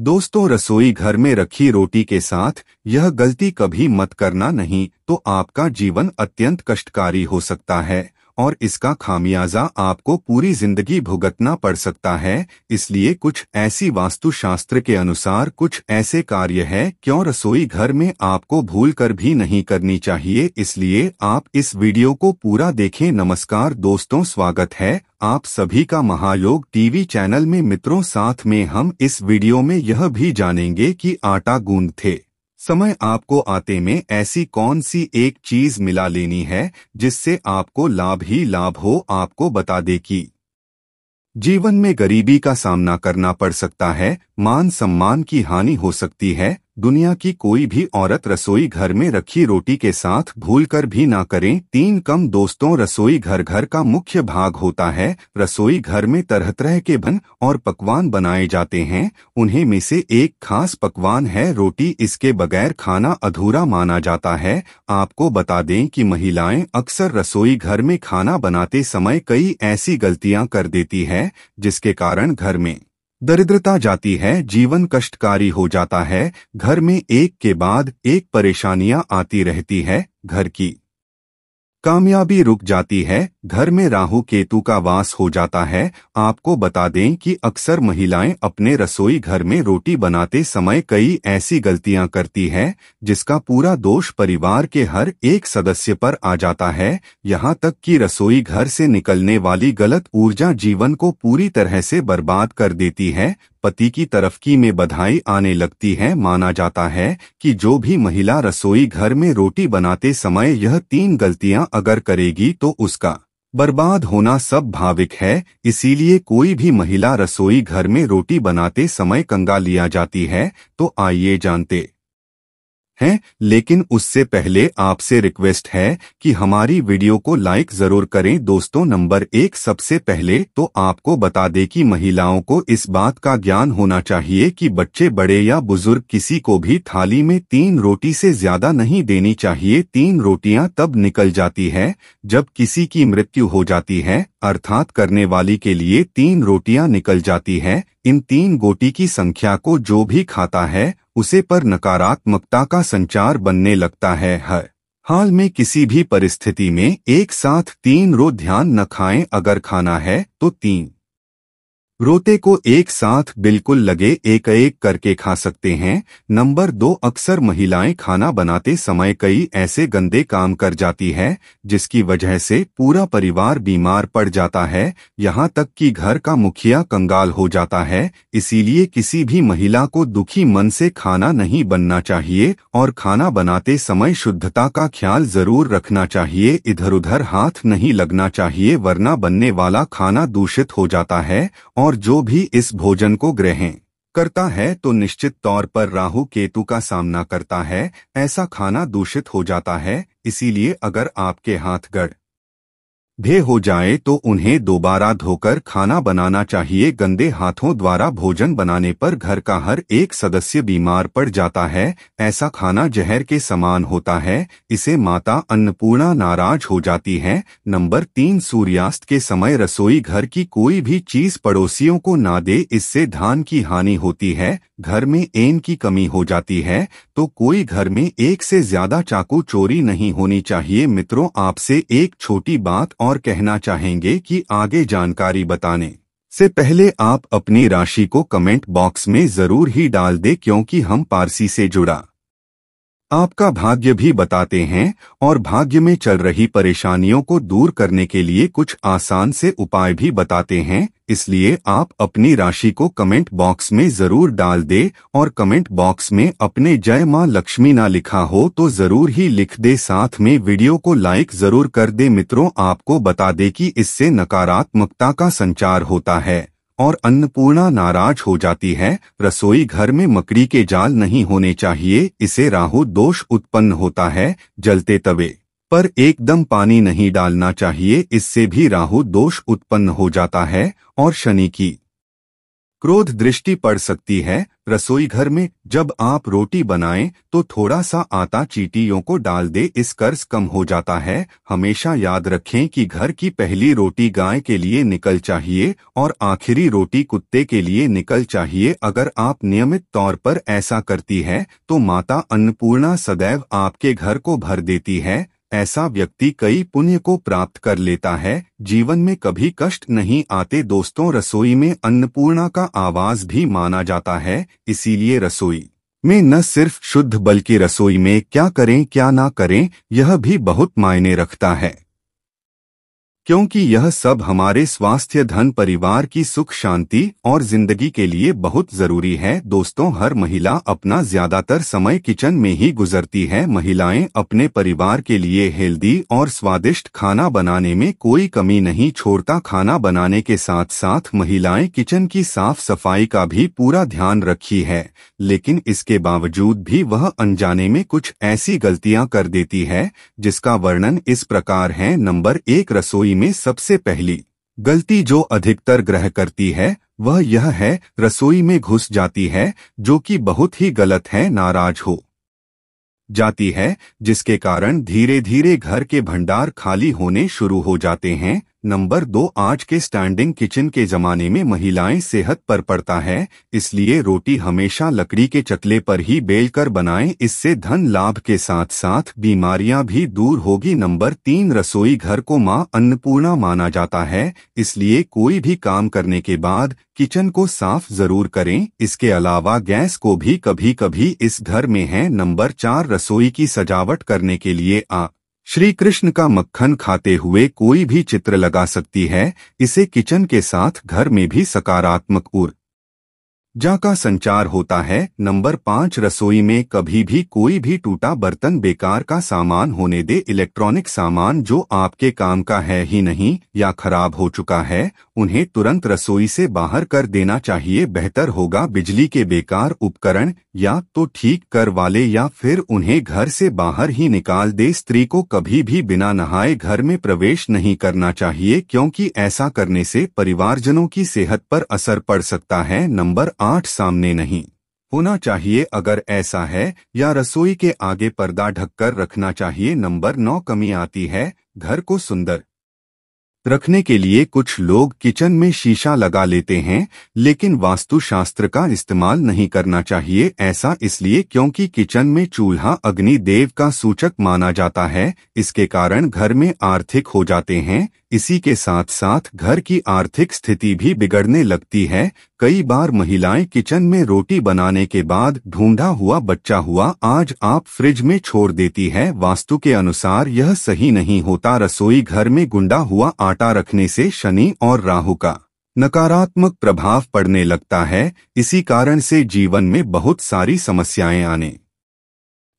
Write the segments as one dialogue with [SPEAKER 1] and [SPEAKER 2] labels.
[SPEAKER 1] दोस्तों रसोई घर में रखी रोटी के साथ यह गलती कभी मत करना नहीं तो आपका जीवन अत्यंत कष्टकारी हो सकता है और इसका खामियाजा आपको पूरी जिंदगी भुगतना पड़ सकता है इसलिए कुछ ऐसी वास्तुशास्त्र के अनुसार कुछ ऐसे कार्य है क्यों रसोई घर में आपको भूल कर भी नहीं करनी चाहिए इसलिए आप इस वीडियो को पूरा देखें नमस्कार दोस्तों स्वागत है आप सभी का महायोग टीवी चैनल में मित्रों साथ में हम इस वीडियो में यह भी जानेंगे कि आटा गूंद थे समय आपको आते में ऐसी कौन सी एक चीज मिला लेनी है जिससे आपको लाभ ही लाभ हो आपको बता दे कि जीवन में गरीबी का सामना करना पड़ सकता है मान सम्मान की हानि हो सकती है दुनिया की कोई भी औरत रसोई घर में रखी रोटी के साथ भूल कर भी ना करें तीन कम दोस्तों रसोई घर घर का मुख्य भाग होता है रसोई घर में तरह तरह के बन और पकवान बनाए जाते हैं उन्हें में से एक खास पकवान है रोटी इसके बगैर खाना अधूरा माना जाता है आपको बता दें कि महिलाएं अक्सर रसोई घर में खाना बनाते समय कई ऐसी गलतियाँ कर देती है जिसके कारण घर में दरिद्रता जाती है जीवन कष्टकारी हो जाता है घर में एक के बाद एक परेशानियां आती रहती है घर की कामयाबी रुक जाती है घर में राहु केतु का वास हो जाता है आपको बता दें कि अक्सर महिलाएं अपने रसोई घर में रोटी बनाते समय कई ऐसी गलतियां करती हैं जिसका पूरा दोष परिवार के हर एक सदस्य पर आ जाता है यहां तक कि रसोई घर से निकलने वाली गलत ऊर्जा जीवन को पूरी तरह से बर्बाद कर देती है पति की तरफकी में बधाई आने लगती है माना जाता है कि जो भी महिला रसोई घर में रोटी बनाते समय यह तीन गलतियां अगर करेगी तो उसका बर्बाद होना सब भाविक है इसीलिए कोई भी महिला रसोई घर में रोटी बनाते समय कंगा लिया जाती है तो आइए जानते हैं लेकिन उससे पहले आपसे रिक्वेस्ट है कि हमारी वीडियो को लाइक जरूर करें दोस्तों नंबर एक सबसे पहले तो आपको बता दें कि महिलाओं को इस बात का ज्ञान होना चाहिए कि बच्चे बड़े या बुजुर्ग किसी को भी थाली में तीन रोटी से ज्यादा नहीं देनी चाहिए तीन रोटियां तब निकल जाती है जब किसी की मृत्यु हो जाती है अर्थात करने वाली के लिए तीन रोटियां निकल जाती है इन तीन गोटी की संख्या को जो भी खाता है उसे पर नकारात्मकता का संचार बनने लगता है हर हाल में किसी भी परिस्थिति में एक साथ तीन रो ध्यान न खाएं अगर खाना है तो तीन रोते को एक साथ बिल्कुल लगे एक एक करके खा सकते हैं नंबर दो अक्सर महिलाएं खाना बनाते समय कई ऐसे गंदे काम कर जाती है जिसकी वजह से पूरा परिवार बीमार पड़ जाता है यहाँ तक कि घर का मुखिया कंगाल हो जाता है इसीलिए किसी भी महिला को दुखी मन से खाना नहीं बनना चाहिए और खाना बनाते समय शुद्धता का ख्याल जरूर रखना चाहिए इधर उधर हाथ नहीं लगना चाहिए वरना बनने वाला खाना दूषित हो जाता है और और जो भी इस भोजन को ग्रहण करता है तो निश्चित तौर पर राहु केतु का सामना करता है ऐसा खाना दूषित हो जाता है इसीलिए अगर आपके हाथ गढ़ भे हो जाए तो उन्हें दोबारा धोकर खाना बनाना चाहिए गंदे हाथों द्वारा भोजन बनाने पर घर का हर एक सदस्य बीमार पड़ जाता है ऐसा खाना जहर के समान होता है इसे माता अन्नपूर्णा नाराज हो जाती है नंबर तीन सूर्यास्त के समय रसोई घर की कोई भी चीज पड़ोसियों को ना दे इससे धान की हानि होती है घर में एन की कमी हो जाती है तो कोई घर में एक से ज्यादा चाकू चोरी नहीं होनी चाहिए मित्रों आपसे एक छोटी बात और और कहना चाहेंगे कि आगे जानकारी बताने से पहले आप अपनी राशि को कमेंट बॉक्स में जरूर ही डाल दें क्योंकि हम पारसी से जुड़ा आपका भाग्य भी बताते हैं और भाग्य में चल रही परेशानियों को दूर करने के लिए कुछ आसान से उपाय भी बताते हैं इसलिए आप अपनी राशि को कमेंट बॉक्स में जरूर डाल दे और कमेंट बॉक्स में अपने जय माँ लक्ष्मी ना लिखा हो तो जरूर ही लिख दे साथ में वीडियो को लाइक जरूर कर दे मित्रों आपको बता दे कि इससे नकारात्मकता का संचार होता है और अन्नपूर्णा नाराज हो जाती है रसोई घर में मकड़ी के जाल नहीं होने चाहिए इसे राहु दोष उत्पन्न होता है जलते तवे पर एकदम पानी नहीं डालना चाहिए इससे भी राहु दोष उत्पन्न हो जाता है और शनि की क्रोध दृष्टि पड़ सकती है रसोई घर में जब आप रोटी बनाएं तो थोड़ा सा आटा चीटियों को डाल दे इस कर्ज कम हो जाता है हमेशा याद रखें कि घर की पहली रोटी गाय के लिए निकल चाहिए और आखिरी रोटी कुत्ते के लिए निकल चाहिए अगर आप नियमित तौर पर ऐसा करती है तो माता अन्नपूर्णा सदैव आपके घर को भर देती है ऐसा व्यक्ति कई पुण्य को प्राप्त कर लेता है जीवन में कभी कष्ट नहीं आते दोस्तों रसोई में अन्नपूर्णा का आवाज भी माना जाता है इसीलिए रसोई में न सिर्फ शुद्ध बल्कि रसोई में क्या करें क्या ना करें यह भी बहुत मायने रखता है क्योंकि यह सब हमारे स्वास्थ्य धन परिवार की सुख शांति और जिंदगी के लिए बहुत जरूरी है दोस्तों हर महिला अपना ज्यादातर समय किचन में ही गुजरती है महिलाएं अपने परिवार के लिए हेल्दी और स्वादिष्ट खाना बनाने में कोई कमी नहीं छोड़ता खाना बनाने के साथ साथ महिलाएं किचन की साफ सफाई का भी पूरा ध्यान रखी है लेकिन इसके बावजूद भी वह अनजाने में कुछ ऐसी गलतियाँ कर देती है जिसका वर्णन इस प्रकार है नंबर एक रसोई में सबसे पहली गलती जो अधिकतर ग्रह करती है वह यह है रसोई में घुस जाती है जो कि बहुत ही गलत है नाराज हो जाती है जिसके कारण धीरे धीरे घर के भंडार खाली होने शुरू हो जाते हैं नंबर दो आज के स्टैंडिंग किचन के जमाने में महिलाएं सेहत पर पड़ता है इसलिए रोटी हमेशा लकड़ी के चकले पर ही बेल कर बनाएं इससे धन लाभ के साथ साथ बीमारियां भी दूर होगी नंबर तीन रसोई घर को मां अन्नपूर्णा माना जाता है इसलिए कोई भी काम करने के बाद किचन को साफ जरूर करें इसके अलावा गैस को भी कभी कभी इस घर में है नंबर चार रसोई की सजावट करने के लिए आ श्री कृष्ण का मक्खन खाते हुए कोई भी चित्र लगा सकती है इसे किचन के साथ घर में भी सकारात्मक और जहाँ का संचार होता है नंबर पाँच रसोई में कभी भी कोई भी टूटा बर्तन बेकार का सामान होने दे इलेक्ट्रॉनिक सामान जो आपके काम का है ही नहीं या खराब हो चुका है उन्हें तुरंत रसोई से बाहर कर देना चाहिए बेहतर होगा बिजली के बेकार उपकरण या तो ठीक कर वाले या फिर उन्हें घर से बाहर ही निकाल दे स्त्री को कभी भी बिना नहाए घर में प्रवेश नहीं करना चाहिए क्योंकि ऐसा करने से परिवारजनों की सेहत पर असर पड़ सकता है नंबर आठ सामने नहीं होना चाहिए अगर ऐसा है या रसोई के आगे पर्दा ढककर रखना चाहिए नंबर नौ कमी आती है घर को सुंदर रखने के लिए कुछ लोग किचन में शीशा लगा लेते हैं लेकिन वास्तुशास्त्र का इस्तेमाल नहीं करना चाहिए ऐसा इसलिए क्योंकि किचन में चूल्हा अग्नि देव का सूचक माना जाता है इसके कारण घर में आर्थिक हो जाते हैं इसी के साथ साथ घर की आर्थिक स्थिति भी बिगड़ने लगती है कई बार महिलाएं किचन में रोटी बनाने के बाद ढूंढा हुआ बच्चा हुआ आज आप फ्रिज में छोड़ देती है वास्तु के अनुसार यह सही नहीं होता रसोई घर में गुंडा हुआ आटा हटा रखने से शनि और राहु का नकारात्मक प्रभाव पड़ने लगता है इसी कारण से जीवन में बहुत सारी समस्याएं आने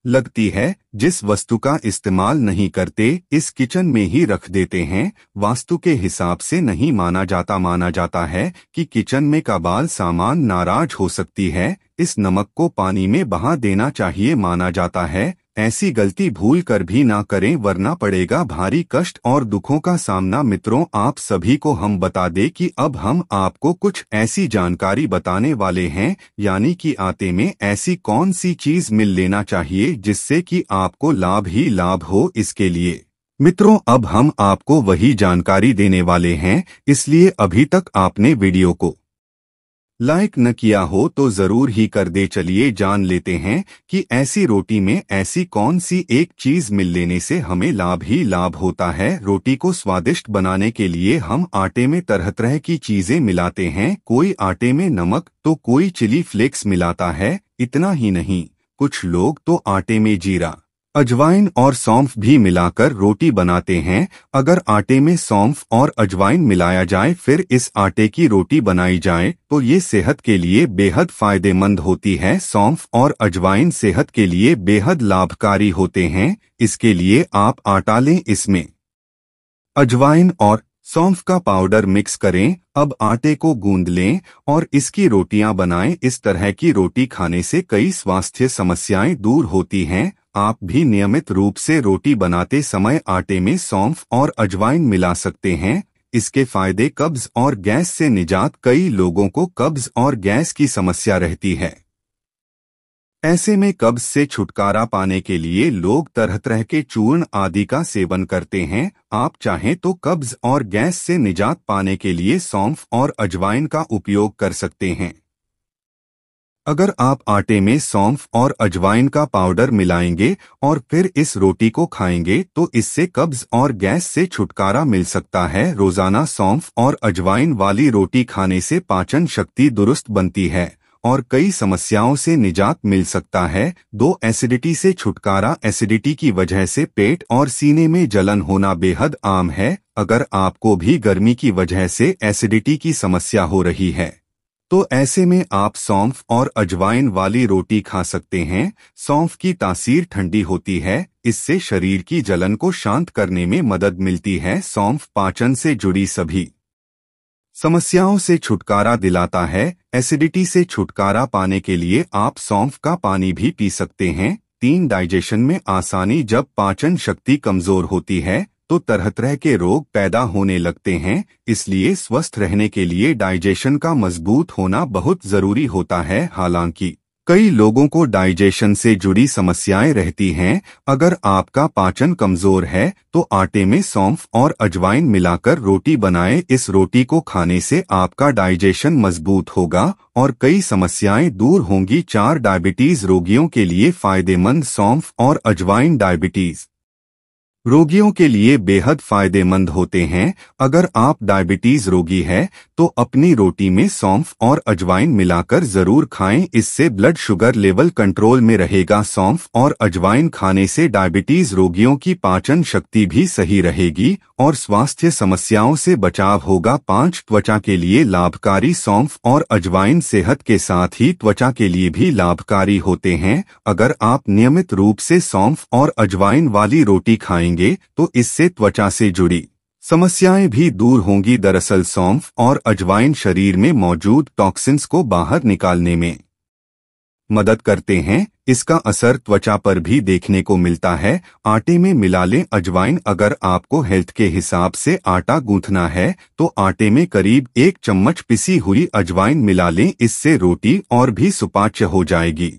[SPEAKER 1] लगती है जिस वस्तु का इस्तेमाल नहीं करते इस किचन में ही रख देते हैं वास्तु के हिसाब से नहीं माना जाता माना जाता है कि किचन में कबाल सामान नाराज हो सकती है इस नमक को पानी में बहा देना चाहिए माना जाता है ऐसी गलती भूल कर भी ना करें वरना पड़ेगा भारी कष्ट और दुखों का सामना मित्रों आप सभी को हम बता दें कि अब हम आपको कुछ ऐसी जानकारी बताने वाले हैं यानी कि आते में ऐसी कौन सी चीज मिल लेना चाहिए जिससे कि आपको लाभ ही लाभ हो इसके लिए मित्रों अब हम आपको वही जानकारी देने वाले हैं इसलिए अभी तक आपने वीडियो को लाइक न किया हो तो जरूर ही कर दे चलिए जान लेते हैं कि ऐसी रोटी में ऐसी कौन सी एक चीज मिल लेने से हमें लाभ ही लाभ होता है रोटी को स्वादिष्ट बनाने के लिए हम आटे में तरह तरह की चीजें मिलाते हैं कोई आटे में नमक तो कोई चिली फ्लेक्स मिलाता है इतना ही नहीं कुछ लोग तो आटे में जीरा अजवाइन और सौंफ भी मिलाकर रोटी बनाते हैं अगर आटे में सौंफ और अजवाइन मिलाया जाए फिर इस आटे की रोटी बनाई जाए तो ये सेहत के लिए बेहद फायदेमंद होती है सौंफ और अजवाइन सेहत के लिए बेहद लाभकारी होते हैं इसके लिए आप आटा लें इसमें अजवाइन और सौंफ का पाउडर मिक्स करें अब आटे को गूंद लें और इसकी रोटियां बनाएं इस तरह की रोटी खाने से कई स्वास्थ्य समस्याएं दूर होती हैं आप भी नियमित रूप से रोटी बनाते समय आटे में सौंफ और अजवाइन मिला सकते हैं इसके फायदे कब्ज और गैस से निजात कई लोगों को कब्ज और गैस की समस्या रहती है ऐसे में कब्ज से छुटकारा पाने के लिए लोग तरह तरह के चूर्ण आदि का सेवन करते हैं आप चाहें तो कब्ज और गैस से निजात पाने के लिए सौंफ और अजवाइन का उपयोग कर सकते हैं अगर आप आटे में सौंफ और अजवाइन का पाउडर मिलाएंगे और फिर इस रोटी को खाएंगे तो इससे कब्ज और गैस से छुटकारा मिल सकता है रोजाना सौंफ और अजवाइन वाली रोटी खाने से पाचन शक्ति दुरुस्त बनती है और कई समस्याओं से निजात मिल सकता है दो एसिडिटी से छुटकारा एसिडिटी की वजह से पेट और सीने में जलन होना बेहद आम है अगर आपको भी गर्मी की वजह से एसिडिटी की समस्या हो रही है तो ऐसे में आप सौंफ और अजवाइन वाली रोटी खा सकते हैं सौंफ की तासीर ठंडी होती है इससे शरीर की जलन को शांत करने में मदद मिलती है सौंफ पाचन से जुड़ी सभी समस्याओं से छुटकारा दिलाता है एसिडिटी से छुटकारा पाने के लिए आप सौंफ का पानी भी पी सकते हैं तीन डाइजेशन में आसानी जब पाचन शक्ति कमजोर होती है तो तरह तरह के रोग पैदा होने लगते हैं इसलिए स्वस्थ रहने के लिए डाइजेशन का मजबूत होना बहुत जरूरी होता है हालांकि कई लोगों को डाइजेशन से जुड़ी समस्याएं रहती हैं अगर आपका पाचन कमजोर है तो आटे में सौंफ और अजवाइन मिलाकर रोटी बनाएं इस रोटी को खाने से आपका डाइजेशन मजबूत होगा और कई समस्याएं दूर होंगी चार डायबिटीज रोगियों के लिए फायदेमंद सौंफ और अजवाइन डायबिटीज रोगियों के लिए बेहद फायदेमंद होते हैं अगर आप डायबिटीज रोगी हैं तो अपनी रोटी में सौंफ और अजवाइन मिलाकर जरूर खाएं इससे ब्लड शुगर लेवल कंट्रोल में रहेगा सौंफ और अजवाइन खाने से डायबिटीज रोगियों की पाचन शक्ति भी सही रहेगी और स्वास्थ्य समस्याओं से बचाव होगा पांच त्वचा के लिए लाभकारी सौंफ और अजवाइन सेहत के साथ ही त्वचा के लिए भी लाभकारी होते हैं अगर आप नियमित रूप से सौंफ और अजवाइन वाली रोटी खाएंगे करेंगे तो इससे त्वचा से जुड़ी समस्याएं भी दूर होंगी दरअसल सौंफ और अजवाइन शरीर में मौजूद टॉक्सिन्स को बाहर निकालने में मदद करते हैं इसका असर त्वचा पर भी देखने को मिलता है आटे में मिला लें अजवाइन अगर आपको हेल्थ के हिसाब से आटा गूंथना है तो आटे में करीब एक चम्मच पिसी हुई अजवाइन मिला लें इससे रोटी और भी सुपाच्य हो जाएगी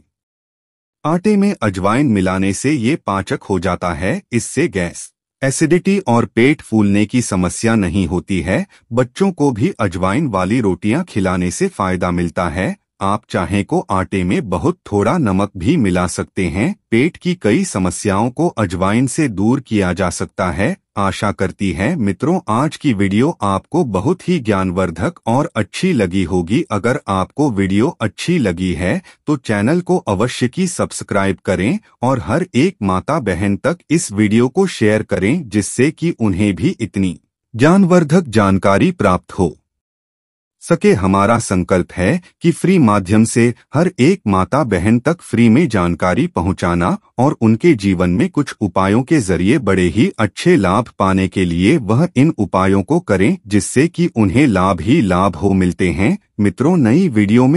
[SPEAKER 1] आटे में अजवाइन मिलाने से ये पाचक हो जाता है इससे गैस एसिडिटी और पेट फूलने की समस्या नहीं होती है बच्चों को भी अजवाइन वाली रोटियां खिलाने से फायदा मिलता है आप चाहे को तो आटे में बहुत थोड़ा नमक भी मिला सकते हैं पेट की कई समस्याओं को अजवाइन से दूर किया जा सकता है आशा करती है मित्रों आज की वीडियो आपको बहुत ही ज्ञानवर्धक और अच्छी लगी होगी अगर आपको वीडियो अच्छी लगी है तो चैनल को अवश्य की सब्सक्राइब करें और हर एक माता बहन तक इस वीडियो को शेयर करें जिससे कि उन्हें भी इतनी ज्ञानवर्धक जानकारी प्राप्त हो सके हमारा संकल्प है कि फ्री माध्यम से हर एक माता बहन तक फ्री में जानकारी पहुंचाना और उनके जीवन में कुछ उपायों के जरिए बड़े ही अच्छे लाभ पाने के लिए वह इन उपायों को करें जिससे कि उन्हें लाभ ही लाभ हो मिलते हैं मित्रों नई वीडियो में